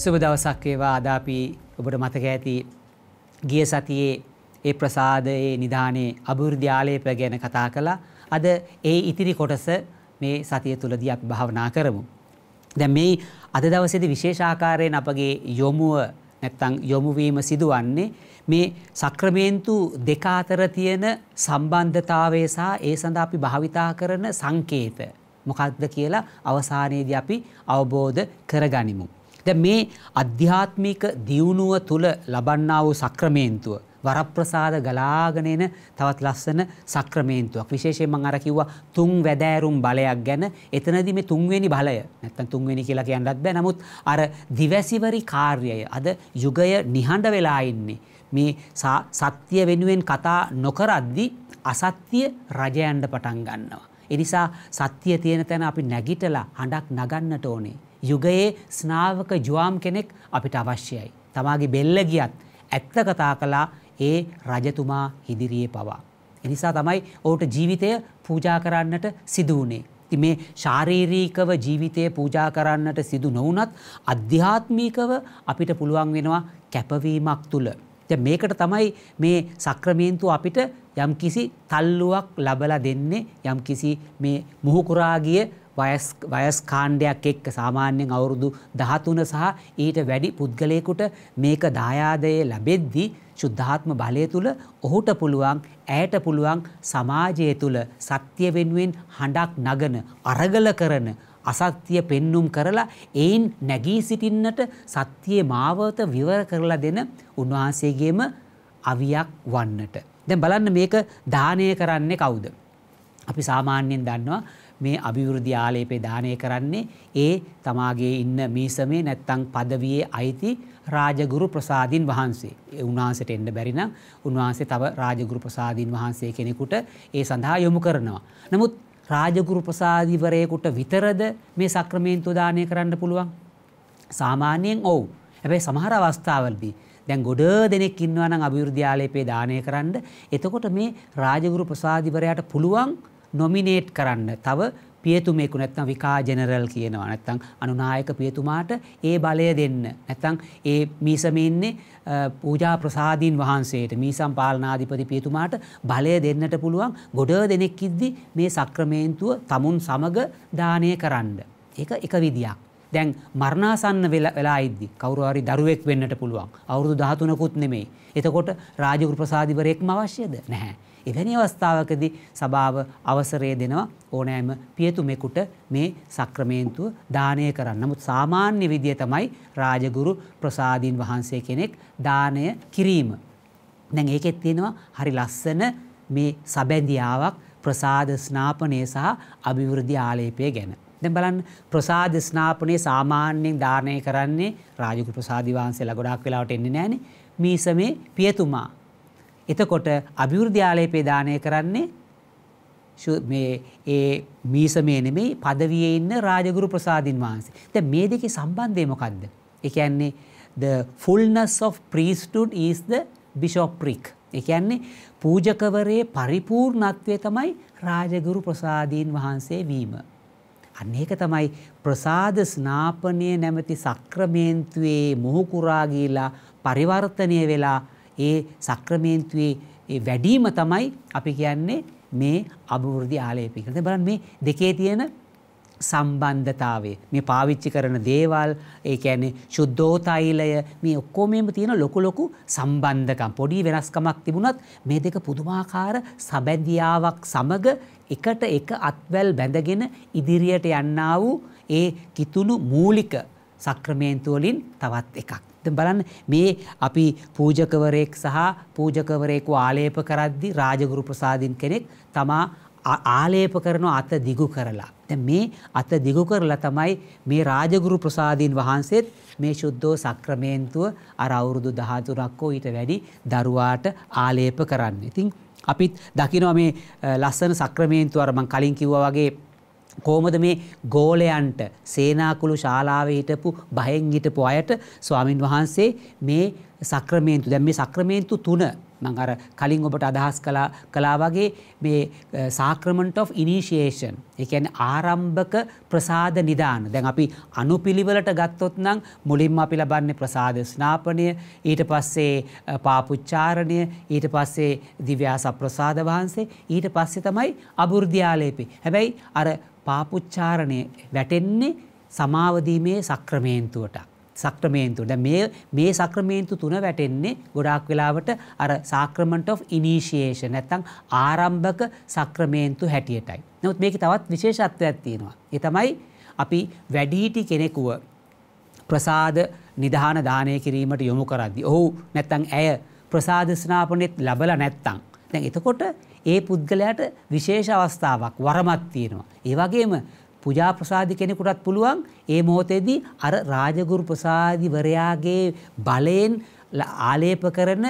සුබ දවසක් වේවා අද අපි ඔබට මතක ඇති ගිය සතියේ ඒ ප්‍රසාදයේ නිදානේ අභිවෘද්ධි ආලේප ගැන කතා කළා. අද ඒ ඉතිරි කොටස මේ සතිය තුලදී අපි භාවනා කරමු. දැන් මේ අද දවසේදී විශේෂ ආකාරයෙන් අපගේ යොමුව නැත්තම් යොමු වීම සිදුවන්නේ මේ සක්‍රමේන්තු දෙක අතර තියෙන සම්බන්ධතාවය සහ ඒ සඳහා අපි භාවිතා කරන සංකේත මොකක්ද කියලා අවසානයේදී අපි අවබෝධ කරගනිමු. ද මේ අධ්‍යාත්මික දියුණුව තුළ ලබන්නා වූ සක්‍රමේන්තුව. වරප්‍රසාද ගලාගෙන එන තවත් ලස්සන සක්‍රමේන්තුවක්. විශේෂයෙන් මම අර කිව්වා තුන් වැදෑරුම් බලයක් ගැන. එතනදී මේ තුන්වෙනි බලය නැත්තම් තුන්වෙනි කියලා කියන්නත් බෑ. නමුත් අර දිවැසිවරි කාර්යය අද යුගය නිහඬ වෙලා ඉන්නේ. මේ සත්‍ය වෙනුවෙන් කතා නොකරද්දී අසත්‍ය රජයන්ඩ පටන් ගන්නවා. එනිසා සත්‍යය තියෙන තැන අපි නැගිටලා හඬක් නගන්නට ඕනේ. යුගයේ ස්නාවක ජුවාම් කෙනෙක් අපිට අවශ්‍යයි. තමාගේ බෙල්ල ගියත් ඇත්ත කතා කළා ඒ රජතුමා ඉදිරියේ පවා. එනිසා තමයි ඔහුට ජීවිතය පූජා කරන්නට සිදු වුණේ. ඉතින් මේ ශාරීරිකව ජීවිතය පූජා කරන්නට සිදු නොවුනත් අධ්‍යාත්මිකව අපිට පුළුවන් වෙනවා කැපවීමක් තුල. දැන් මේකට තමයි මේ සක්‍රමේන්තු අපිට යම්කිසි තල්ලුවක් ලබලා දෙන්නේ යම්කිසි මේ මුහුකුරාගිය වයස් කාණ්ඩයක් එක්ක සාමාන්‍යයෙන් අවුරුදු 13 සහ ඊට වැඩි පුද්ගලයෙකුට මේක දායාදයේ ලැබෙද්දී සුද්ධාත්ම බලය තුල ඔහුට පුළුවන් ඇයට පුළුවන් සමාජය තුල සත්‍ය වෙනුවෙන් හඬක් නගන අරගල කරන අසත්‍ය පෙන්눔 කරලා ඒන් නැගී සිටින්නට සත්‍යයේ මාවත විවර කරලා දෙන උන්වහන්සේගේම අවියක් වන්නට. දැන් බලන්න මේක දානය කරන්නේ කවුද? අපි සාමාන්‍යයෙන් දන්නවා මේ අභිවෘද්ධි ආලේපේ දානය කරන්නේ ඒ තමාගේ ඉන්න මීසමේ නැත්තම් පදවියේ අයිති රාජගුරු ප්‍රසාදින් වහන්සේ. ඒ උන්වහන්සේට එන්න බැරි නම් උන්වහන්සේ තව රාජගුරු ප්‍රසාදින් වහන්සේ කෙනෙකුට ඒ සඳහා යොමු කරනවා. නමුත් රාජගුරු ප්‍රසාදිවරයෙකුට විතරද මේ සක්‍රමේන්තු දානය කරන්න පුළුවන්? සාමාන්‍යයෙන් ඔව්. හැබැයි සමහර අවස්ථාවලදී දැන් ගොඩ දෙනෙක් ඉන්නවා නම් අභිවෘද්ධි ආලේපේ දානය කරන්න. එතකොට මේ රාජගුරු ප්‍රසාදිවරයාට පුළුවන් නොමිනේට් කරන්න තව පියතුමෙකු නැත්තම් විකා ජෙනරල් කියනවා නැත්තම් අනුනායක පියතුමාට ඒ බලය දෙන්න නැත්තම් ඒ මීසමේ ඉන්නේ පූජා ප්‍රසාදීන් වහන්සේට මීසම් පාලනාධිපති පියතුමාට බලය දෙන්නට පුළුවන් ගොඩ දෙනෙක් ඉද්දි මේ සක්‍රමේන්තුව tamun සමග දානය කරන්න. ඒක එක විදියක්. දැන් මරණාසන්න වෙලා ඉද්දි කවුරු හරි දරුවෙක් වෙන්නට පුළුවන්. අවුරුදු 13කුත් නෙමෙයි. එතකොට රාජගුරු ප්‍රසාදිවරයෙක්ම අවශ්‍යද? නැහැ. එවැනි අවස්ථාවකදී සභාව අවසරය දෙනවා ඕනෑම පියතුමෙකුට මේ සක්‍රමේන්තුව දානය කරන්න. නමුත් සාමාන්‍ය විදිය තමයි රාජගුරු ප්‍රසාදීන් වහන්සේ කෙනෙක් දානය කිරීම. දැන් ඒකෙත් තියෙනවා හරි ලස්සන මේ සබැඳියාවක් ප්‍රසාද ස්නාපනය සහ අභිවෘද්ධි ආලේපය ගැන. දැන් බලන්න ප්‍රසාද ස්නාපනය සාමාන්‍යයෙන් දානය කරන්නේ රාජගුරු ප්‍රසාදි වහන්සේලා ගොඩාක් වෙලාවට එන්නේ නැහනේ. මීසමේ පියතුමා එතකොට අභිවෘද්ධි ආලේපේ දානය කරන්නේ මේ ඒ මීසමේ නෙමෙයි පදවියේ ඉන්න රාජගුරු ප්‍රසාදින් වහන්සේ. දැන් මේ දෙකේ සම්බන්ධය මොකද්ද? ඒ කියන්නේ the fullness of priesthood is the bishopric. ඒ කියන්නේ පූජකවරේ පරිපූර්ණත්වය තමයි රාජගුරු ප්‍රසාදීන් වහන්සේ වීම. අන්න ඒක තමයි ප්‍රසාද ස්නාපනය නැමැති සක්‍රමේන්තුවේ මොහු කුරා ගිලා පරිවර්තනය වෙලා ඒ සක්‍රමේන්තුවේ වැඩිම තමයි අපි කියන්නේ මේ අභිවෘද්ධි ආලේපය කියලා. බලන්න මේ දෙකේ තියෙන සම්බන්ධතාවය මේ පාවිච්චි කරන දේවල් ඒ කියන්නේ සුද්ධෝතෛලය මේ ඔක්කොමෙම තියෙන ලොකු ලොකු සම්බන්ධකම් පොඩි වෙනස්කමක් තිබුණත් මේ දෙක පුදුමාකාර සබැඳියාවක් සමග එකට එක අත්වැල් බැඳගෙන ඉදිරියට යන්නා වූ ඒ කිතුණු මූලික සක්‍රමේන්තු වලින් තවත් එකක් දැන් බලන්න මේ අපි පූජකවරයෙක් සහ පූජකවරයෙකු ආලේප කරද්දි රාජගුරු ප්‍රසාදින් කෙනෙක් තමා ආලේප කරන අත දිගු කරලා. දැන් මේ අත දිගු කරලා තමයි මේ රාජගුරු ප්‍රසාදීන් වහන්සේත් මේ සුද්ධෝ සක්‍රමේන්තුව අර අවුරුදු 13ක් ඊට වැඩි දරුවාට ආලේප කරන්නේ. ඉතින් අපිත් දකිනවා මේ ලස්සන සක්‍රමේන්තුව අර මම කලින් කිව්වා වගේ කොහොමද මේ ගෝලයන්ට සේනාකුළු ශාලාවේ හිටපු බයෙන් හිටපු අයට ස්වාමින් වහන්සේ මේ සක්‍රමේන්තු දැන් මේ සක්‍රමේන්තු තුන මම අර කලින් ඔබට අදහස් කළා කළා වගේ මේ sacrament of initiation ඒ කියන්නේ ආරම්භක ප්‍රසාද නිදාන දැන් අපි අනුපිළිවෙලට ගත්තොත් නම් මුලින්ම අපි ලබන්නේ ප්‍රසාද ස්නාපනය ඊට පස්සේ පාපුච්චාරණය ඊට පස්සේ දිව්‍යාස ප්‍රසාද වහන්සේ ඊට පස්සේ තමයි අබුර්ධ්‍යාලේපේ හැබැයි අර පාපුච්චාරණය වැටෙන්නේ සමාවදීමේ සක්‍රමේන්තුවට. සක්‍රමේන්තුව. දැන් මේ මේ සක්‍රමේන්තු තුන වැටෙන්නේ ගොඩාක් වෙලාවට අර sacrament of initiation නැත්නම් ආරම්භක සක්‍රමේන්තු හැටියටයි. නමුත් මේකේ තවත් විශේෂත්වයක් තියෙනවා. ඒ තමයි අපි වැඩිහිටි කෙනෙකුව ප්‍රසාද නිධාන දානය කිරීමට යොමු කරද්දී ඔහු නැත්නම් ඇය ප්‍රසාද ස්නාපනෙත් ලැබලා නැත්නම් දැන් එතකොට ඒ පුද්ගලයාට විශේෂ අවස්ථාවක් වරමක් තියෙනවා. ඒ වගේම පූජා ප්‍රසාදි කෙනෙකුටත් පුළුවන් ඒ මොහොතේදී අර රාජගුරු ප්‍රසාදිවරයාගේ බලයෙන් ආලේප කරන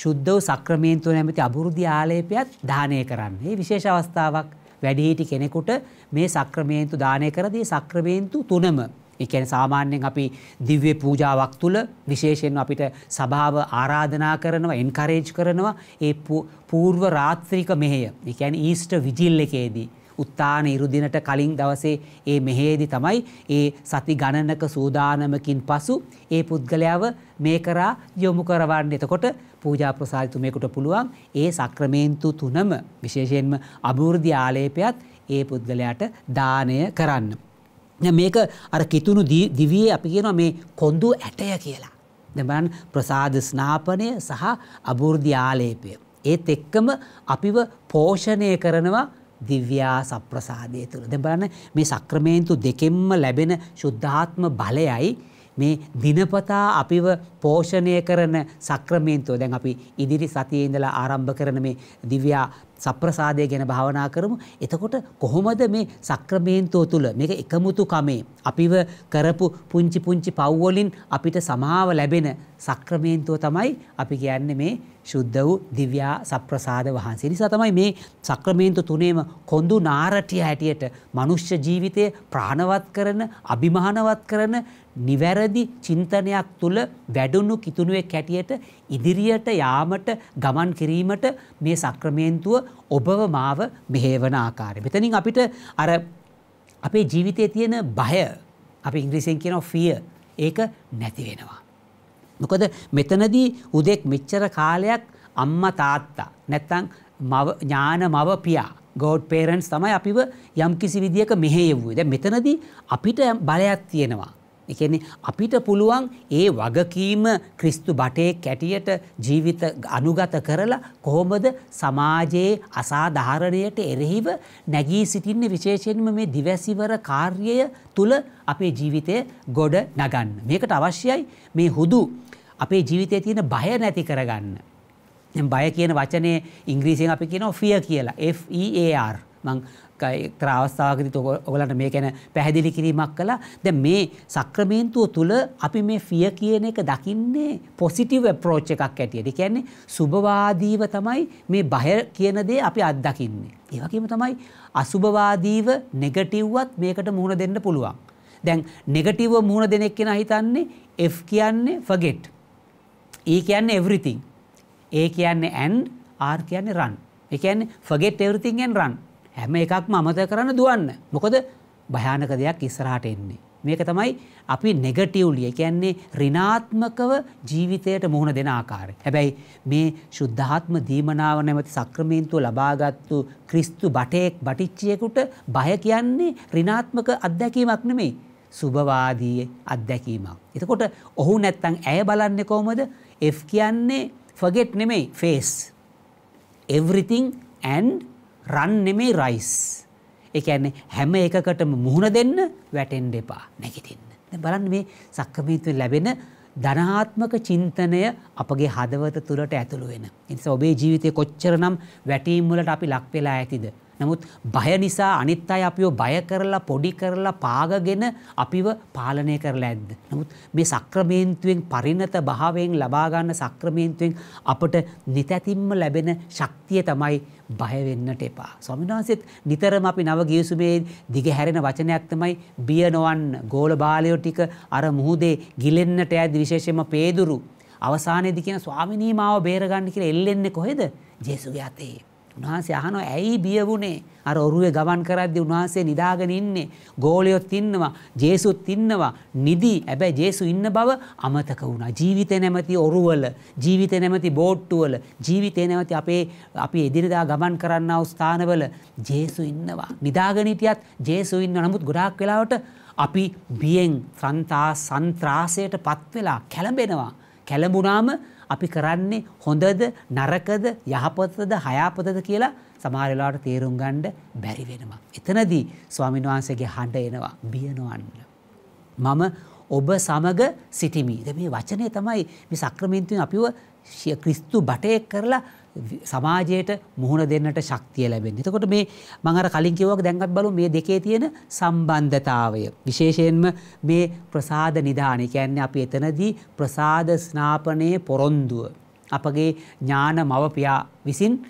ශුද්ධ වූ සක්‍රමේන්තුව නැමැති අභුරුදි ආලේපයත් දානය කරන්න. මේ විශේෂ අවස්ථාවක් වැඩිහිටි කෙනෙකුට මේ සක්‍රමේන්තු දානය කරදී සක්‍රමේන්තු තුනම එකැන සාමාන්‍යයෙන් අපි දිව්‍ය පූජාවක් තුළ විශේෂයෙන් අපිට සභාව ආරාධනා කරනවා එන්කරේජ් කරනවා ඒ පූර්ව රාත්‍රික මෙහය එකැන් ඊස්ට විජිල් එකේදී. උත්තාන ඉරුදිනට කලින් දවසේ ඒ මෙහේදි තමයි ඒ සති ගණනක සූදානමකින් පසු ඒ පුද්ගලයාව මේ කරා යොමු කරවන්න එතකොට පූජා ප්‍රසාධතුමයකුට පුළුවන් ඒ සක්‍රමේන්තු තුනම විශේෂයෙන්ම අභූර්ධි ආලේපයත් ඒ පුද්ගලයාට දානය කරන්න. මේක අර කිතුුණු දිවියේ අපි කියනවා මේ කොන්දු ඇටය කියලා. දෙබන් ප්‍රසාධ ස්නාපනය සහ අබෘර්ධ්‍යාලේපය. ඒත් එක්කම අපිව පෝෂණය කරනවා දිව්‍යා සප්‍රසාධය තුළ දෙබලන්න මේ සක්‍රමේන්තු දෙකෙන්ම ලැබෙන ශුද්ධාත්ම බලයයි මේ දිනපතා අපිව පෝෂණය කරන සක්‍රමේන්තුව දැන් අපි ඉදිරි සතියේ ඉඳලා ආරම්භ කරන මේ දිව්‍යා සප්‍රසාදය ගැන භාවනා කරමු. එතකොට කොහොමද මේ සක්‍රමේන්තුව තුළ මේක එකමුතු කමේ අපිව කරපු පුංචි පුංචි පව් අපිට සමාව ලැබෙන සක්‍රමේන්තුව තමයි අපි කියන්නේ මේ ශුද්ධ වූ දිව්‍යා සප්‍රසාද වහන්සේ. නිසා තමයි මේ සක්‍රමේන්තු තුනේම කොඳු නාරටිය හැටියට මනුෂ්‍ය ජීවිතය ප්‍රාණවත් කරන, අභිමානවත් කරන නිවැරදි චින්තනයක් තුළ වැඩුණු කිතුණුවේ කැටියට ඉදිරියට යාමට ගමන් කිරීමට මේ සක්‍රමේන්තුව ඔබව මාව මෙහෙවන ආකාරය. මෙතනින් අපිට අර අපේ ජීවිතයේ තියෙන බය අපි ඉංග්‍රීසියෙන් කියනවා fear ඒක නැති වෙනවා. මොකද මෙතනදී උදෙක් මෙච්චර කාලයක් අම්මා තාත්තා නැත්තම් මව ඥාන මව පියා ගෝඩ් පේරන්ට්ස් තමයි අපිව යම්කිසි විදියක මෙහෙයවුවේ. දැන් මෙතනදී අපිට බලයක් තියෙනවා. එකන්නේ අපිට පුළුවන් ඒ වගකීම ක්‍රිස්තු බටේ කැටියට ජීවිත අනුගත කරලා කොහොමද සමාජයේ අසාධාරණයට එරෙහිව නැගී සිටින්න විශේෂයෙන්ම මේ දිවැසිවර කාර්යය තුළ අපේ ජීවිතය ගොඩ නගන්න. මේකට අවශ්‍යයි මේ හුදු අපේ ජීවිතය තියෙන බය නැති කරගන්න. බය කියන වචනේ ඉංග්‍රීසියෙන් අපි කියන ෆිය කියලා FEAR මං එක්තර අවස්ථාවකදී ඔයගලන්ට මේ ගැන පැහැදිලි කිරීමක් කළා. දැන් මේ සක්‍රමේන්තුව තුළ අපි මේ ෆිය කියන එක දකින්නේ පොසිටිව් අප්‍රෝච් එකක් ඇටියට. ඒ කියන්නේ සුබවාදීව තමයි මේ බය කියන දේ අපි අත්දකින්නේ. ඒ වගේම තමයි අසුබවාදීව නෙගටිව්වත් මේකට මුහුණ දෙන්න පුළුවන්. දැන් නෙගටිව්ව මුහුණ දෙන එක්කෙනා හිතන්නේ F කියන්නේ forget. E කියන්නේ everything. A කියන්නේ and R කියන්නේ run. ඒ කියන්නේ forget everything and run. හැම එකක්ම අමතක කරන්න දුවන්න. මොකද භයානක දෙයක් ඉස්සරහට එන්නේ. මේක තමයි අපි නෙගටිව්ලිය කියන්නේ ඍණාත්මකව ජීවිතයට මුහුණ දෙන ආකාරය. හැබැයි මේ සුද්ධාත්ම දීමනාව නැමැති සක්‍රමීන්තුව ලබාගත්තු ක්‍රිස්තු බටේක් බටිච්චියෙකුට බය කියන්නේ ඍණාත්මක අත්දැකීමක් නෙමෙයි. සුභවාදී අත්දැකීමක්. එතකොට ඔහු නැත්තම් ඇය බලන්නේ කොහොමද? F කියන්නේ forget නෙමෙයි face. everything and රන් නෙමේ රයිස්. ඒ කියන්නේ හැම එකකටම මුහුණ දෙන්න වැටෙන්න එපා. නැගිටින්න. දැන් බලන්න මේ සක්කමේතුවේ ලැබෙන ධනාත්මක චින්තනය අපගේ හදවත තුළට ඇතුළු වෙන. ඒ නිසා ඔබේ ජීවිතේ කොච්චරනම් වැටීම් වලට අපි ලක් වෙලා ඇතිද? නමුත් බය නිසා අනිත් අය අපිව බය කරලා පොඩි කරලා පාගගෙන අපිව පාලනය කරලා ඇද්ද. නමුත් මේ සක්‍රමේන්තුවෙන් පරිණත භාවයෙන් ලබා ගන්න සක්‍රමේන්තුවෙන් අපට නිතැතිම්ම ලැබෙන ශක්තිය තමයි බය වෙන්නට එපා. ස්වාමීන් වහන්සේත් නිතරම අපි නව ගිවිසුමේ දිගහැරෙන වචනයක් තමයි බිය නොවන්න ගෝල බාලයෝ ටික අර මුහුදේ ගිලෙන්නට යද්දි විශේෂයෙන්ම පේදුරු අවසානයේදී කියන ස්වාමිනී මාව බේරගන්න කියලා එල්ලෙන්නේ කොහෙද? ජේසුගේ අතේ. උන්වහන්සේ අහනවා ඇයි බිය වුනේ? අර ඔරුවේ ගමන් කරද්දී උන්වහන්සේ නිදාගෙන ඉන්නේ. ගෝලියොත් ඉන්නවා, ජේසුත් ඉන්නවා. නිදි. හැබැයි ජේසු ඉන්න බව අමතක වුණා. ජීවිතේ නැමැති ඔරුවල, ජීවිතේ නැමැති බෝට්ටුවල, ජීවිතේ නැමැති අපේ අපි එදිනදා ගමන් කරන්නා වූ ස්ථානවල ජේසු ඉන්නවා. නිදාගෙන හිටියත් ජේසු ඉන්නවා. නමුත් ගොඩාක් වෙලාවට අපි බියෙන් සංතා සන්ත්‍රාසයට පත් වෙලා කැළඹෙනවා. කැළඹුණාම අපි කරන්නේ හොඳද නරකද යහපතද හයාපතද කියලා සමහර වෙලාවට තේරුම් ගන්න බැරි වෙනවා. එතනදී ස්වාමීන් වහන්සේගේ හඬ එනවා බිය නොවන්න. මම ඔබ සමග සිටිමි. මේ වචනේ තමයි මේ සක්‍රමෙන්තුන් අපිව ක්‍රිස්තු බටේ කරලා සමාජයට මුහුණ දෙන්නට ශක්තිය ලැබෙන. එතකොට මේ මංහර කලින් කිව්වක් දැන්ගත් බලු මේ දෙකේ තියෙන සම්බන්ධතාවය. විශේෂයෙන්ම මේ ප්‍රසාද නිධානය කියන්නේ අපි එතනදී ප්‍රසාද ස්නාපනයේ පොරොන්දුව. අපගේ ඥාන මවපියා විසින්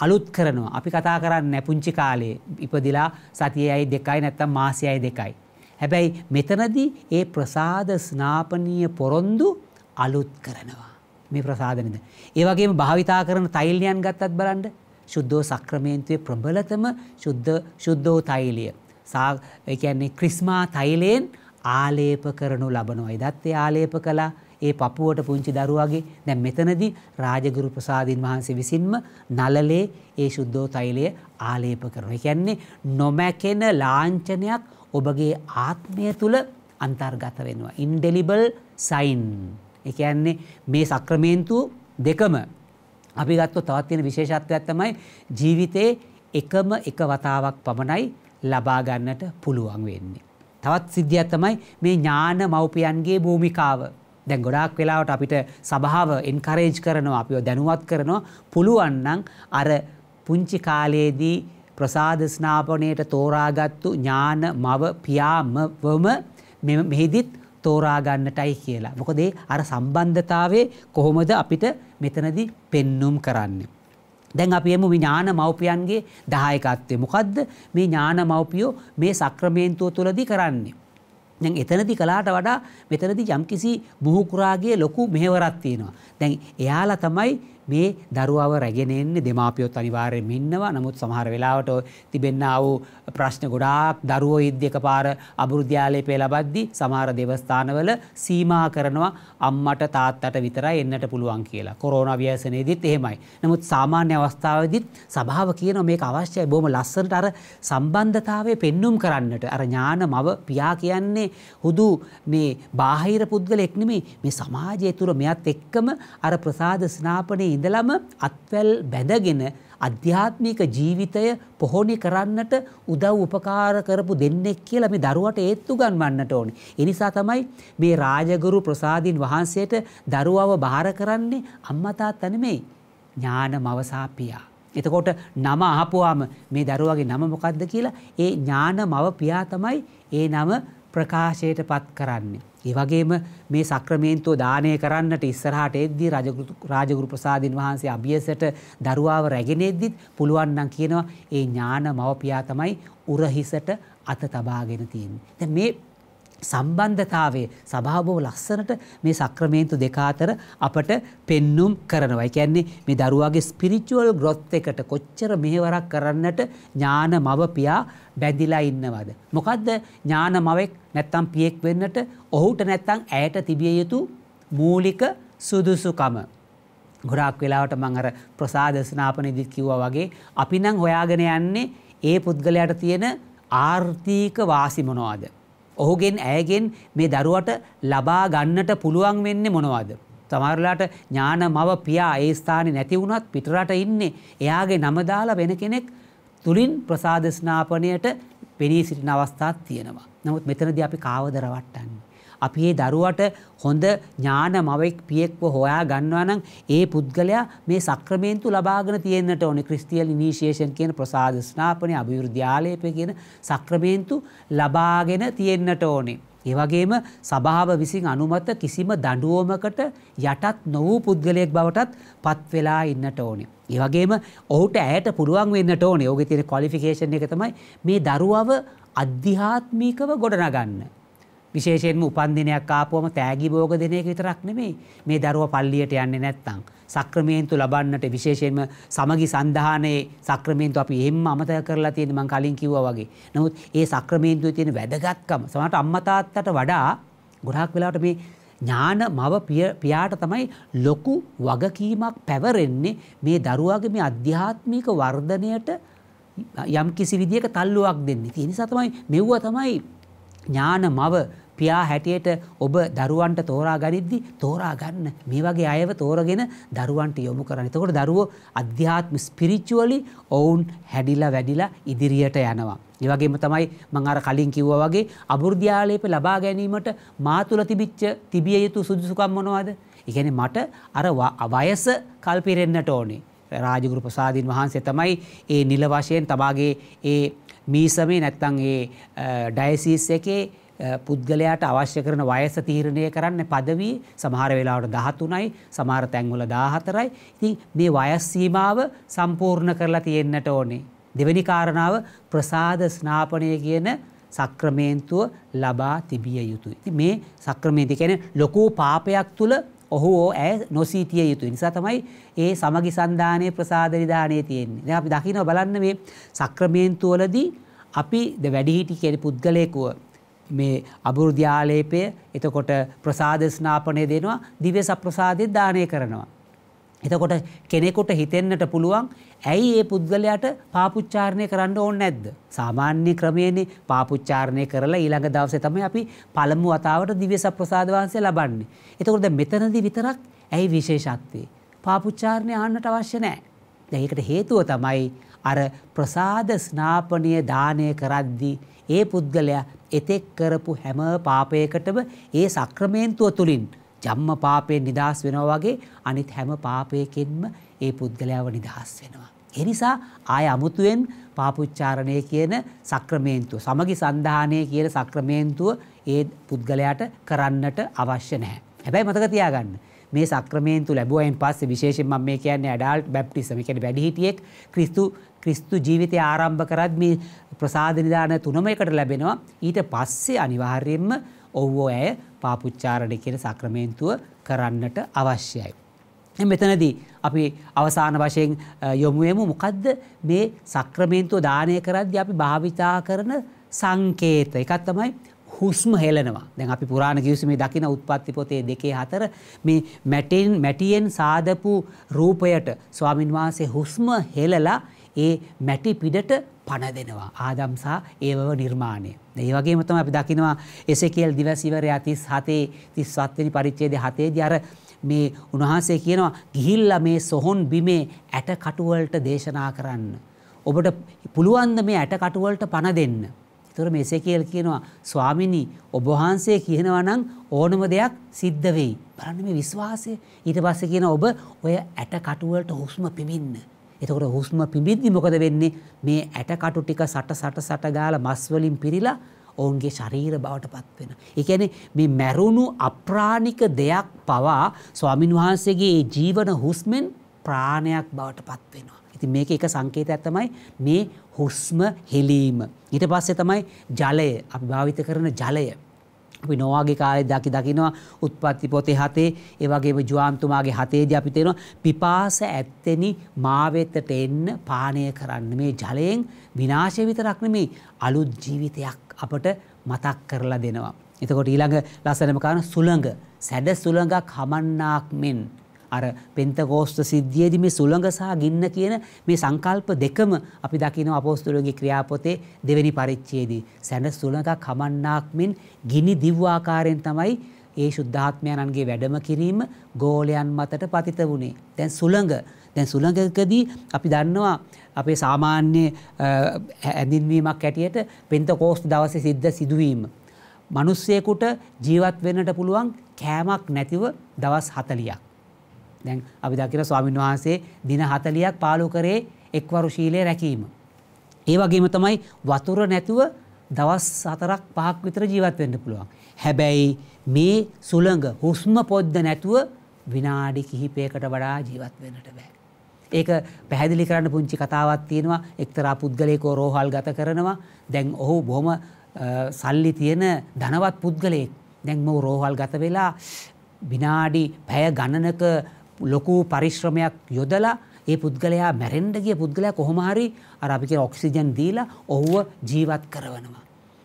අලුත් කරනවා. අපි කතා කරන්න නැපුංචි කාලේ ඉපදිලා සතියයි දෙකයි නැත්තම් මාසයයි දෙකයි. හැබැයි මෙතනදී ඒ ප්‍රසාද ස්නාපනීය පොරොන්දු අලුත් කරනවා. මේ ප්‍රසාදනද. ඒ වගේම භාවිතා කරන තෛලයන් ගත්තත් බලන්න ශුද්ධෝ සක්‍රමේන්තුවේ ප්‍රබලතම ශුද්ධ ශුද්ධෝ තෛලය. සා ඒ කියන්නේ ක්‍රිස්මා තෛලයෙන් ආලේප කරනු ලබනවා. එදත් ඒ ආලේප කළා. ඒ Papuවට පුංචි දරුවාගේ දැන් මෙතනදී රාජගුරු ප්‍රසාදින් වහන්සේ විසින්ම නලලේ ඒ ශුද්ධෝ තෛලය ආලේප කරනවා. ඒ කියන්නේ නොමැකෙන ලාංඡනයක් ඔබගේ ආත්මය තුල අන්තර්ගත වෙනවා. indelible sign ඒ කියන්නේ මේ සක්‍රමේන්තු දෙකම අපි ගත්තොත් තවත් තියෙන විශේෂත්වයක් තමයි ජීවිතේ එකම එක වතාවක් පමණයි ලබා ගන්නට පුළුවන් වෙන්නේ. තවත් සිද්ධියක් තමයි මේ ඥාන මව්පියන්ගේ භූමිකාව. දැන් ගොඩාක් වෙලාවට අපිට සබාව එන්කරේජ් කරනවා අපිව දැනුවත් කරනවා පුළුවන් නම් අර පුංචි කාලයේදී ප්‍රසාද ස්නාපණයට තෝරාගත්තු ඥාන මව පියාමවම මෙහිදිත් තෝරා ගන්නටයි කියලා. මොකද අර සම්බන්ධතාවයේ කොහොමද අපිට මෙතනදී පෙන්눔 කරන්නේ. දැන් අපි යමු මේ ඥාන මව්පියන්ගේ දායකත්වය. මොකද්ද මේ ඥාන මව්පියෝ මේ සක්‍රමේන්තුව තුළදී කරන්නේ? දැන් එතනදී කලාට වඩා මෙතනදී යම්කිසි මුහුකුරාගේ ලොකු මෙහෙවරක් තියෙනවා. දැන් එයාලා තමයි මේ දරුවාව රැගෙන එන්නේ දෙමාපියොත් අනිවාර්යයෙන්ම ඉන්නවා. නමුත් සමහර වෙලාවට තිබෙනා වූ ප්‍රශ්න ගොඩාක් දරුවෝ ඉද්දි එකපාර අබුරු ධාලේ පෙළබද්දී සමහර දේවස්ථානවල සීමා කරනවා අම්මට තාත්තට විතරයි එන්නට පුළුවන් කියලා. කොරෝනා ව්‍යසනයේදීත් එහෙමයි. නමුත් සාමාන්‍ය අවස්ථාවේදීත් සභාව කියනවා මේක අවශ්‍යයි. බොහොම ලස්සනට අර සම්බන්ධතාවය පෙන්눔 කරන්නට අර ඥාන මව පියා කියන්නේ හුදු මේ බාහිර පුද්ගලෙක් නෙමෙයි මේ සමාජය තුර මෙයත් එක්කම අර ප්‍රසාද ස්නාපනයේ ඉඳලම අත්වැල් බැඳගෙන අධ්‍යාත්මික ජීවිතය පොහොනි කරන්නට උදව් උපකාර කරපු දෙන්නෙක් කියලා මේ දරුවට ඒත්තු ගන්වන්නට ඕනේ. ඒ නිසා තමයි මේ රාජගුරු ප්‍රසාදින් වහන්සේට දරුවව බාර කරන්නේ අම්මා තාත්තා නෙමෙයි. ඥානමවසාපියා. එතකොට නම අහපුවාම මේ දරුවගේ නම මොකක්ද කියලා ඒ ඥානමව පියා තමයි ඒ නම ප්‍රකාශයට පත් කරන්නේ. ඒ වගේම මේ සක්‍රමේන්තුව දානය කරන්නට ඉස්සරහට එද්දී රාජගුරු ප්‍රසාදින් වහන්සේ අභියසට දරුවාව රැගෙන එද්දිත් පුළුවන් නම් කියනවා ඒ ඥාන මවපියා තමයි උරහිසට අත තබාගෙන තියෙන්නේ. දැන් මේ සම්බන්ධතාවයේ සභාව බොහොම ලස්සනට මේ සක්‍රමේන්තු දෙක අතර අපට පෙන්눔 කරනවා. ඒ කියන්නේ මේ දරුවාගේ ස්පිරිචුවල් growth එකට කොච්චර මෙහෙවරක් කරන්නට ඥාන මව පියා බැඳිලා ඉන්නවද? මොකද්ද ඥාන මවෙක් නැත්තම් පියෙක් වෙන්නට ඔහුට නැත්තම් ඇයට තිබිය යුතු මූලික සුදුසුකම. ගොඩාක් වෙලාවට මම අර ප්‍රසාද ස්නාපනේදිත් කිව්වා වගේ අපි නම් හොයාගෙන යන්නේ ඒ පුද්ගලයාට තියෙන ආර්ථික වාසි මොනවාද? ඔහුගෙන් ඇයගෙන් මේ දරුවට ලබා ගන්නට පුළුවන් වෙන්නේ මොනවද? සමහරලාට ඥාන මව පියා ඒ ස්ථානේ නැති වුණත් පිටරට ඉන්නේ එයාගේ නම දාලා වෙන කෙනෙක් තුලින් ප්‍රසාද ස්නාපණයට පෙනී සිටින අවස්ථාවක් තියෙනවා. නමුත් මෙතනදී අපි කාවද රවට්ටන්නේ? අපි ඒ දරුවට හොඳ ඥාන මවෙක් පියෙක්ව හොයා ගන්නවා නම් ඒ පුද්ගලයා මේ සක්‍රමේන්තු ලබාගෙන තියෙන්නට ඕනේ ක්‍රිස්තියල් ඉනිෂියේෂන් කියන ප්‍රසාද ස්නාපනය අභිවෘද්ධි ආලේපය කියන සක්‍රමේන්තු ලබාගෙන තියෙන්නට ඕනේ. ඒ වගේම සභාව විසින් අනුමත කිසිම දඬුවමකට යටත් නොවූ පුද්ගලයෙක් බවටත් පත් වෙලා ඉන්නට ඕනේ. ඒ වගේම ඔහුට ඇයට පුළුවන් වෙන්නට ඕනේ. ඔහුගේ තියෙන ක්වොලිෆිකේෂන් එක තමයි මේ දරුවව අධ්‍යාත්මිකව ගොඩනගන්න. විශේෂයෙන්ම උපන්දිනයක් ආපුවම තෑගි භෝග දෙන එක විතරක් නෙමෙයි. මේ දරුවා පල්ලියට යන්නේ නැත්නම් සක්‍රමේන්තු ලබන්නට විශේෂයෙන්ම සමගි සන්ධානයේ සක්‍රමේන්තු අපි එහෙම්ම අමතක කරලා තියෙන මම කලින් කිව්වා වගේ. නමුත් ඒ සක්‍රමේන්තුවේ තියෙන වැදගත්කම සමහරට අම්මා තාත්තට වඩා ගොඩාක් වෙලාවට මේ ඥාන මව පියාට තමයි ලොකු වගකීමක් පැවරෙන්නේ මේ දරුවාගේ මේ අධ්‍යාත්මික වර්ධනයට යම් කිසි විදියක තල්ලුවක් දෙන්නේ. ඒ නිසා තමයි මෙව්වා තමයි ඥාන මව පියා හැටියට ඔබ දරුවන්ට තෝරා ගනිද්දි තෝරා ගන්න. මේ වගේ අයව තෝරගෙන දරුවන්ට යොමු කරන්න. එතකොට දරුවෝ අධ්‍යාත්ම ස්පිරිචුවලි ඔවුන් හැඩිලා වැඩිලා ඉදිරියට යනවා. ඒ වගේම තමයි මම අර කලින් කිව්වා වගේ අබුර්ධ්‍යාලේප ලබා ගැනීමට මා තුල තිබිච්ච තිබිය යුතු සුදුසුකම් මොනවද? ඒ කියන්නේ මට අර වයස කල්පිරෙන්නට ඕනේ. රාජගුරු ප්‍රසාදින් වහන්සේ තමයි ඒ නිල වශයෙන් තමාගේ ඒ මීසමේ නැත්තම් ඒ ඩයසීස් එකේ පුද්ගලයාට අවශ්‍ය කරන වයස තීරණය කරන්න පදවී සමහර වෙලාවට 13යි සමහර තැන්වල 14යි. ඉතින් මේ වයස් සීමාව සම්පූර්ණ කරලා තියෙන්නට ඕනේ. දෙවෙනි කාරණාව ප්‍රසාද ස්නාපණය කියන සක්‍රමේන්තුව ලබා තිබිය යුතුයි. ඉතින් මේ සක්‍රමේන්තුව කියන්නේ ලොකු පාපයක් තුල ඔහු ඇය නොසීතිය යුතු නිසා තමයි ඒ සමගි සන්ධානය ප්‍රසාද නිධානයේ තියෙන්නේ. දැන් අපි දකිනවා බලන්න මේ සක්‍රමේන්තුවලදී අපි ද වැඩිහිටි කියන පුද්ගලයෙකුව මේ අබුරුදි ආලේපය එතකොට ප්‍රසාද ස්නාපනය දෙනවා දිව්‍ය සප්‍රසාදෙත් දානය කරනවා. එතකොට කෙනෙකුට හිතෙන්නට පුළුවන් ඇයි ඒ පුද්ගලයාට පාපුච්චාරණය කරන්න ඕනේ නැද්ද? සාමාන්‍ය ක්‍රමයේනේ පාපුච්චාරණය කරලා ඊළඟ දවසේ තමයි අපි පළමු වතාවට දිව්‍ය සප්‍රසාද වංශය ලබන්නේ. එතකොට දැන් මෙතනදී විතරක් ඇයි විශේෂත්වේ? පාපුච්චාරණය ආන්නට අවශ්‍ය නැහැ. දැන් ඒකට හේතුව තමයි අර ප්‍රසාද ස්නාපනීය දානය කරද්දී ඒ පුද්ගලයා එතෙක් කරපු හැම පාපයකටම ඒ සක්‍රමේන්තුව තුලින් ජම්ම පාපයෙන් නිදහස් වෙනවා වගේ අනිත් හැම පාපයකින්ම ඒ පුද්ගලයාව නිදහස් වෙනවා. ඒ නිසා ආය අමුතුවෙන් පාපුච්චාරණය කියන සක්‍රමේන්තුව සමගි සන්ධානය කියන සක්‍රමේන්තුව ඒ පුද්ගලයාට කරන්නට අවශ්‍ය නැහැ. හැබැයි මතක තියාගන්න මේ සක්‍රමේන්තු ලැබුවයින් පස්සේ විශේෂයෙන් මම මේ කියන්නේ ඇඩල්ට් බැප්ටිසම්. ඒ කියන්නේ වැඩිහිටියෙක් ක්‍රිස්තු ක්‍රිස්තු ජීවිතය ආරම්භ කරත් මේ ප්‍රසාද නිදාන තුනම එකට ලැබෙනවා. ඊට පස්සේ අනිවාර්යයෙන්ම ඔව්වෝ ඇය පාපුච්චාරණ කියන සක්‍රමේන්තුව කරන්නට අවශ්‍යයි. මෙතනදී අපි අවසාන වශයෙන් යොමු වෙමු මොකද්ද මේ සක්‍රමේන්තුව දානය කරද්දී අපි භාවිතා කරන සංකේත. එකක් තමයි හුස්ම හෙලනවා. දැන් අපි පුරාණ කිව්වේ මේ දකින උත්පත්ති පොතේ දෙකේ හතර මේ මැටෙන් මැටියෙන් සාදපු රූපයට ස්වාමින් වහන්සේ හුස්ම හෙලලා ඒ මැටි පිඩට පණ දෙනවා. ආදම් සහ ඒවව නිර්මාණය. ඒ වගේම තමයි අපි දකිනවා එසේකියල් දිවස් ඉවරය 37 37 වෙනි පරිච්ඡේදය 7 දී අර මේ උන්වහන්සේ කියනවා ගිහිල්ලා මේ සොහොන් බිමේ ඇට කටුවලට දේශනා කරන්න. ඔබට පුළුවන් මේ ඇට කටුවලට පණ දෙන්න. ඒතර මේසේ කියලා කියනවා ස්වාමිනි ඔබ වහන්සේ කියනවා නම් ඕනම දෙයක් සිද්ධ වෙයි. බලන්න මේ විශ්වාසය. ඊට පස්සේ කියන ඔබ ඔය ඇට කටුවලට හුස්ම පිමින්න. එතකොට හුස්ම පිඹිද්දි මොකද වෙන්නේ? මේ ඇට කටු ටික සට සට සට ගාලා මස් වලින් පිරීලා ඔවුන්ගේ ශරීර බවට පත් වෙන. ඒ කියන්නේ මේ මැරුණු අප්‍රාණික දෙයක් පවා ස්වාමින් වහන්සේගේ ජීවන හුස්මෙන් ප්‍රාණයක් බවට පත් වෙනවා. ඉතින් මේක එක සංකේතයක් තමයි මේ හුස්ම හෙලීම. ඊට පස්සේ තමයි ජලය අපි භාවිත කරන ජලය. අපි නොවාගේ කාලේ දකි දකිනවා උත්පත්ති පොතේ හතේ ඒ වගේම ජුවාම්තුමාගේ හතේදී අපි තේනවා පිපාස ඇත්තෙනි මා වෙතට එන්න පානය කරන්න මේ ජලයෙන් විනාශය විතරක් නෙමේ අලුත් ජීවිතයක් අපට මතක් කරලා දෙනවා. එතකොට ඊළඟ ලස්සනම කාරණා සුළඟ සැඩ සුළඟක් හමන්නාක් මෙන් අර පෙන්තකෝස්ත සිද්ධියේදී මේ සුළඟ සහ ගින්න කියන මේ සංකල්ප දෙකම අපි දකිනවා අපෝස්තුලෝගේ ක්‍රියාපොතේ දෙවෙනි පරිච්ඡේදයේ සැන සුළඟක් හමන්නාක් මෙන් ගිනි දිව් ආකාරයෙන් තමයි ඒ සුද්ධාත්මයන්න්ගේ වැඩම කිරීම ගෝලයන් මතට පතිත වුණේ. දැන් සුළඟ දැන් සුළඟකදී අපි දන්නවා අපේ සාමාන්‍ය හැඳින්වීමක් ඇටියට පෙන්තකෝස්ත දවසේ සිද්ධ සිදුවීම මිනිස්සෙකුට ජීවත් වෙන්නට පුළුවන් කෑමක් නැතිව දවස් 40ක්. දැන් අපි දකින ස්වාමීන් වහන්සේ දින 40ක් පාලු කරේ එක්වරු ශීලයේ රැකීම. ඒ වගේම තමයි වතුර නැතුව දවස් 4ක් 5ක් විතර ජීවත් වෙන්න පුළුවන්. හැබැයි මේ සුළඟ හුස්ම පොද්ද නැතුව විනාඩි කිහිපයකට වඩා ජීවත් වෙන්නට බෑ. ඒක පැහැදිලි කරන්න පුංචි කතාවක් තියෙනවා. එක්තරා පුද්ගලයෙක් රෝහල් ගත කරනවා. දැන් ඔහු බොහොම සල්ලි තියෙන ධනවත් පුද්ගලයෙක්. දැන් මොහු රෝහල් ගත වෙලා විනාඩි පැය ගණනක ලොකු පරිශ්‍රමයක් යොදලා ඒ පුද්ගලයා මැරෙන්ඩ ගිය පුද්ගලයා කොහොමහරි අර අපි කියන ඔක්සිජන් දීලා ඔහුව ජීවත් කරවනවා.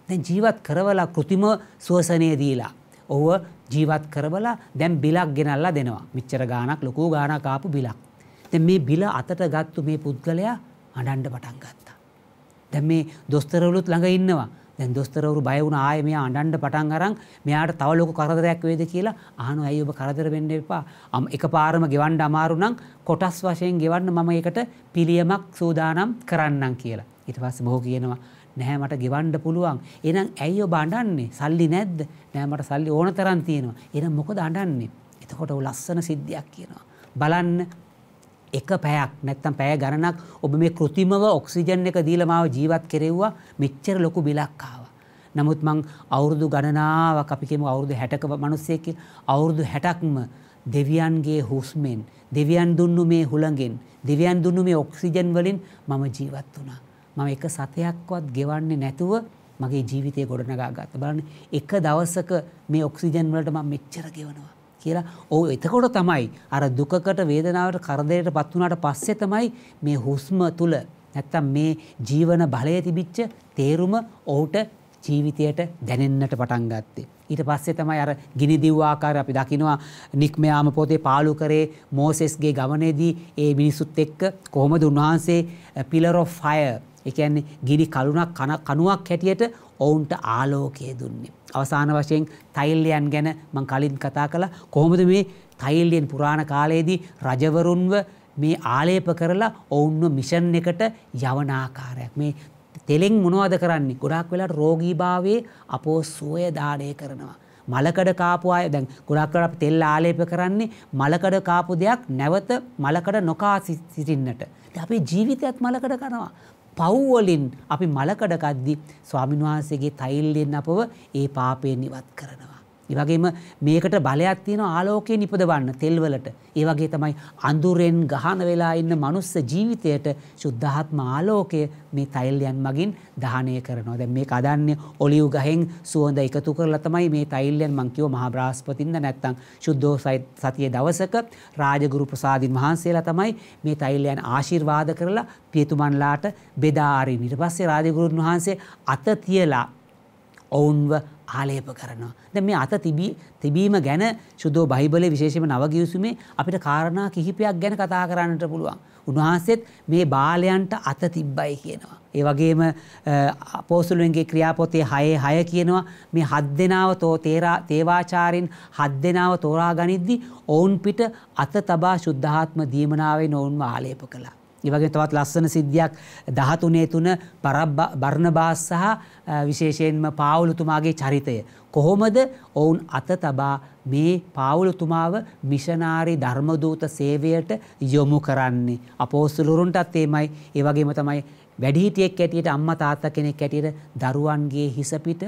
දැන් ජීවත් කරවලා કૃතිම සුවසනය දීලා ඔහුව ජීවත් කරවලා දැන් බිලක් ගෙනල්ලා දෙනවා. මෙච්චර ගාණක් ලොකු ගාණක් ආපු බිලක්. දැන් මේ බිල අතට ගත්තු මේ පුද්ගලයා අඬන්න පටන් ගත්තා. දැන් මේ දොස්තරවලුත් ළඟ ඉන්නවා. දැන් දොස්තරවරු බය වුණා ආයේ මෙයා අඬන්න පටන් අරන් මෙයාට තව ලොකු කරදරයක් වේද කියලා අහනවා ඇයි ඔබ කරදර වෙන්න එපා එකපාරම ගෙවන්න අමාරු නම් කොටස් වශයෙන් ගෙවන්න මම ඒකට පිළියමක් සූදානම් කරන්නම් කියලා ඊට පස්සේ බොහෝ කියනවා නෑ මට ගෙවන්න පුළුවන් එහෙනම් ඇයි ඔබ අඬන්නේ සල්ලි නැද්ද නෑ මට සල්ලි ඕන තරම් තියෙනවා එහෙනම් මොකද අඬන්නේ එතකොට ඔය ලස්සන සිද්ධියක් කියනවා බලන්න එක පැයක් නැත්තම් පැය ගණනක් ඔබ මේ කෘතිමව ඔක්සිජන් එක දීලා මාව ජීවත් කෙරෙව්වා මෙච්චර ලොකු බිලක් ආවා. නමුත් මං අවුරුදු ගණනාවක් අපි කියමු අවුරුදු 60ක මිනිස්සෙක් අවුරුදු 60ක්ම දෙවියන්ගේ හුස්මෙන් දෙවියන් දුන්නු මේ හුළඟෙන් දෙවියන් දුන්නු මේ ඔක්සිජන් වලින් මම ජීවත් වුණා. මම එක සතයක්වත් ගෙවන්නේ නැතුව මගේ ජීවිතය ගොඩනගා ගත්තා. බලන්න එක දවසක මේ ඔක්සිජන් වලට මම මෙච්චර ගෙවනවා. කියලා ඔහු එතකොට තමයි අර දුකකට වේදනාවට කරදරයට පත් වුණාට පස්සේ තමයි මේ හුස්ම තුල නැත්තම් මේ ජීවන බලය තිබිච්ච තේරුම ඔහුට ජීවිතයට දැනෙන්නට පටන් ගත්තේ. ඊට පස්සේ තමයි අර ගිනි දිව් ආකාරය අපි දකිනවා නික්මයාම පොතේ පාළු කරේ මෝසෙස්ගේ ගමනේදී ඒ මිනිසුත් එක්ක කොහොමද උන්වහන්සේ පිලර් ඔෆ් ෆයර් ඒ කියන්නේ ගිනි කලුණක් කණුවක් හැටියට ඔවුන්ට ආලෝකය දුන්නේ. අවසාන වශයෙන් තෛල්ලයන් ගැන මං කලින් කතා කළා කොහොමද මේ තෛල්ලයන් පුරාණ කාලයේදී රජවරුන්ව මේ ආලේප කරලා ඔවුන්ව මිෂන් එකට යවන ආකාරයක් මේ තෙලෙන් මොනවද කරන්නේ ගොඩාක් වෙලාට රෝගීභාවයේ අපෝ සුවය දාඩය කරනවා මලකඩ කාපු අය දැන් ගොඩක් වෙලාවට අපි තෙල් ආලේප කරන්නේ මලකඩ කාපු දෙයක් නැවත මලකඩ නොකා සිටින්නට. ඉතින් අපේ ජීවිතයත් මලකඩ කරනවා. පව්වලින් අපි මලකඩ කද්දි ස්වාමින්වහන්සේගේ තෛල්ලෙන් අපව ඒ පාපයෙන් ඉවත් කරනවා. ඒවගේම මේකට බලයක් තියෙන ආලෝකය නිපදවන්න තෙල්වලට. ඒවගේ තමයි අඳුරෙන් ගහන වෙලා ඉන්න මනුස්ස ජීවිතයට ශුද්ධාත්ම ආලෝකය මේ තෛල්යන් මගින් දහනය කරනවා. දැන් මේක අදන්නේ ඔලිව් ගහෙන් සුවඳ එකතු කරලා තමයි මේ තෛල්යන් මං කිව්ව මහා බ්‍රහස්පතින්ද නැත්තම් සුද්ධෝසයි සතියේ දවසක රාජගුරු ප්‍රසාදින් වහන්සේලා තමයි මේ තෛල්යන් ආශිර්වාද කරලා පියතුමන්ලාට බෙදා අරින්. ඊට පස්සේ රාජගුරුන් වහන්සේ අත තියලා ඔවුන්ව ආලේප කරනවා. දැන් මේ අත තිබී තිබීම ගැන සුදෝ බයිබලයේ විශේෂයෙන්ම නවගියසුමේ අපිට කාරණා කිහිපයක් ගැන කතා කරන්නට පුළුවන්. උන්වහන්සේත් මේ බාලයන්ට අත තිබ්බයි කියනවා. ඒ වගේම අපෝස්තුලන්ගේ ක්‍රියාපොතේ 6 6 කියනවා මේ හත් දෙනාව තෝ තේරා තේවාචාරින් හත් දෙනාව තෝරා ගනිද්දී ඔවුන් පිට අත තබා සුද්ධාත්ම දීමනාවෙන් ඔවුන්ව ආලේප කළා. ඒවගේ තවත් ලස්සන සිද්ධියක් දහතුනේ තුන බර්ණබාස් සහ විශේෂයෙන්ම පාවුලුතුමාගේ චරිතය. කොහොමද ඔවුන් අත තබා මේ පාවුලුතුමාව මිෂනාරි ධර්මදූත සේවයට යොමු කරන්නේ. අපෝස්තුලුරුන්ටත් ඒමයි ඒවගේම තමයි වැඩිහිටියෙක් ඇටියට අම්මා තාත්තා කෙනෙක් ඇටියට දරුවන්ගේ හිසපිට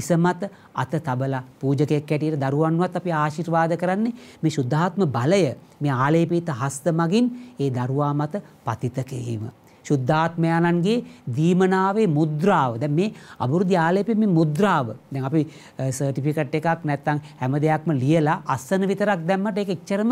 ඉස මත අත තබලා පූජකයෙක් හැටියට දරුවන්වත් අපි ආශිර්වාද කරන්නේ මේ සුද්ධාත්ම බලය මේ ආලේපිත හස්ත මගින් ඒ දරුවා මත පතිත කිරීම. ශුද්ධාත්මයාණන්ගේ දීමනාවේ මුද්‍රාව. දැන් මේ අබුරුදි ආලේපේ මේ මුද්‍රාව. දැන් අපි සර්ටිෆිකට් එකක් නැත්තම් හැම දෙයක්ම ලියලා අස්සන විතරක් දැම්මට ඒක එච්චරම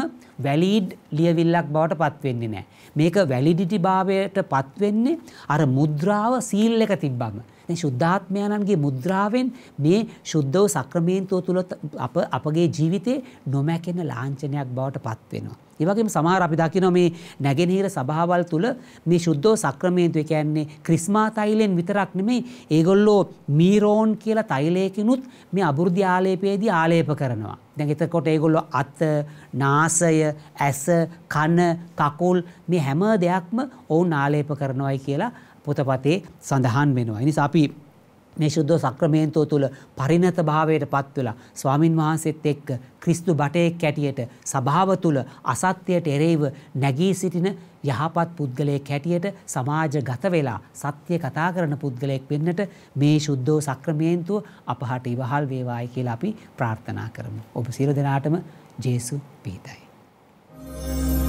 වැලිඩ් ලියවිල්ලක් බවට පත් වෙන්නේ නැහැ. මේක වැලිඩිටි භාවයට පත් වෙන්නේ අර මුද්‍රාව සීල් එක තිබ්බම. ශුද්ධාත්මයණන්ගේ මුද්‍රාවෙන් මේ ශුද්ධව සක්‍රමේන්තුව තුළ අප අපගේ ජීවිතේ නොමැකෙන ලාංඡනයක් බවට පත්වෙනවා. ඒ වගේම සමහර අපි දකිනවා මේ නැගෙනහිර සභාවල් තුල මේ ශුද්ධෝ සක්‍රමේන්තුව කියන්නේ ක්‍රිස්මා තෛලෙන් විතරක් නෙමෙයි ඒගොල්ලෝ මීරෝන් කියලා තෛලයකිනුත් මේ අබුරුදි ආලේපයේදී ආලේප කරනවා. දැන් එතකොට ඒගොල්ලෝ අත, නාසය, ඇස, කන, කකුල් මේ හැම දෙයක්ම ඔවුන් ආලේප කරනවායි කියලා පොතපතේ සඳහන් වෙනවා. එනිසා අපි මේ ශුද්ධ සක්‍රමේන්තුව තුළ පරිණත භාවයට පත් වෙලා ස්වාමින් වහන්සේත් එක්ක ක්‍රිස්තු බටයෙක් කැටියට සභාව තුළ අසත්‍යයට එරෙහිව නැගී සිටින යහපත් පුද්ගලයෙක් හැටියට සමාජගත වෙලා සත්‍ය කතා කරන පුද්ගලයෙක් වෙන්නට මේ ශුද්ධෝ සක්‍රමේන්තුව අපහට ඉවහල් වේවායි කියලා අපි ප්‍රාර්ථනා කරමු. ඔබ සියලු දෙනාටම ජේසු පීතයි. Thank you.